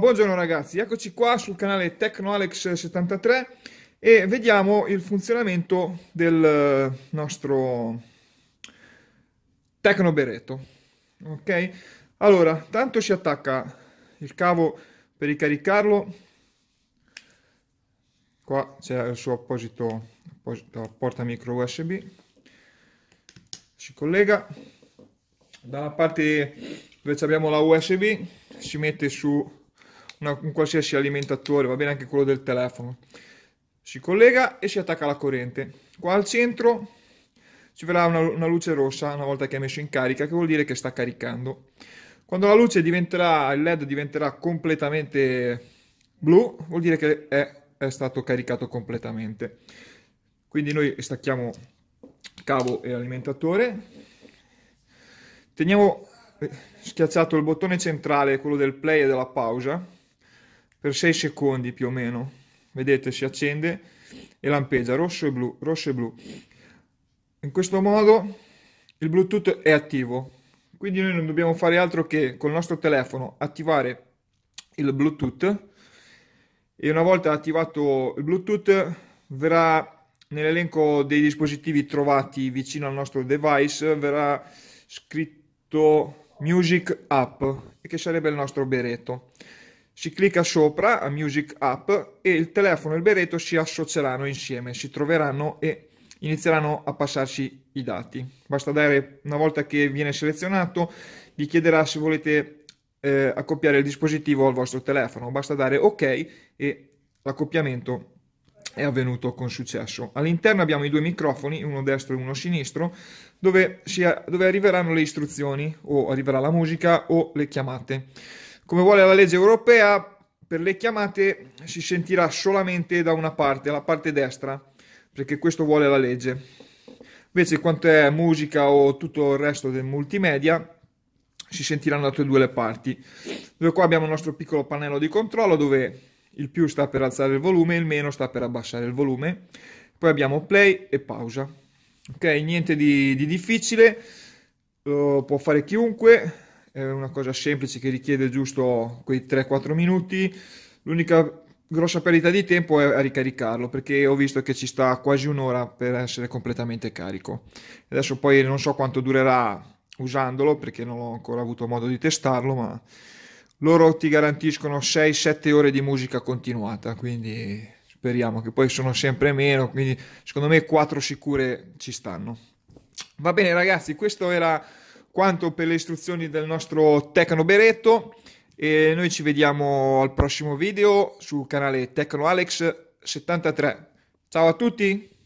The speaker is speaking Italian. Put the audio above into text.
buongiorno ragazzi, eccoci qua sul canale TecnoAlex73 e vediamo il funzionamento del eh, nostro Tecnoberetto. Ok? Allora, tanto si attacca il cavo per ricaricarlo, qua c'è il suo apposito, apposito porta micro USB, si collega, dalla parte dove abbiamo la USB si mette su una, un qualsiasi alimentatore, va bene anche quello del telefono. Si collega e si attacca alla corrente. Qua al centro ci verrà una, una luce rossa una volta che è messo in carica, che vuol dire che sta caricando. Quando la luce diventerà, il LED diventerà completamente blu, vuol dire che è, è stato caricato completamente. Quindi noi stacchiamo cavo e alimentatore, teniamo eh, schiacciato il bottone centrale, quello del play e della pausa, per 6 secondi più o meno. Vedete, si accende e lampeggia rosso e blu, rosso e blu. In questo modo il Bluetooth è attivo. Quindi noi non dobbiamo fare altro che col nostro telefono attivare il Bluetooth e una volta attivato il Bluetooth verrà nell'elenco dei dispositivi trovati vicino al nostro device verrà scritto Music App che sarebbe il nostro beretto. Si clicca sopra a Music App e il telefono e il berretto si associeranno insieme, si troveranno e inizieranno a passarci i dati. Basta dare, una volta che viene selezionato, vi chiederà se volete eh, accoppiare il dispositivo al vostro telefono. Basta dare OK e l'accoppiamento è avvenuto con successo. All'interno abbiamo i due microfoni, uno destro e uno sinistro, dove, si, dove arriveranno le istruzioni o arriverà la musica o le chiamate. Come vuole la legge europea, per le chiamate si sentirà solamente da una parte, la parte destra, perché questo vuole la legge. Invece quanto è musica o tutto il resto del multimedia, si sentiranno da tutte e due le parti. Dove qua abbiamo il nostro piccolo pannello di controllo dove il più sta per alzare il volume, il meno sta per abbassare il volume. Poi abbiamo play e pausa. Ok, niente di, di difficile, lo può fare chiunque, è una cosa semplice che richiede giusto quei 3-4 minuti. L'unica grossa perdita di tempo è a ricaricarlo perché ho visto che ci sta quasi un'ora per essere completamente carico. Adesso poi non so quanto durerà usandolo perché non ho ancora avuto modo di testarlo, ma loro ti garantiscono 6-7 ore di musica continuata, quindi speriamo che poi sono sempre meno, quindi secondo me 4 sicure ci stanno. Va bene ragazzi, questo era quanto per le istruzioni del nostro Tecno Beretto e noi ci vediamo al prossimo video sul canale Tecno Alex 73. Ciao a tutti!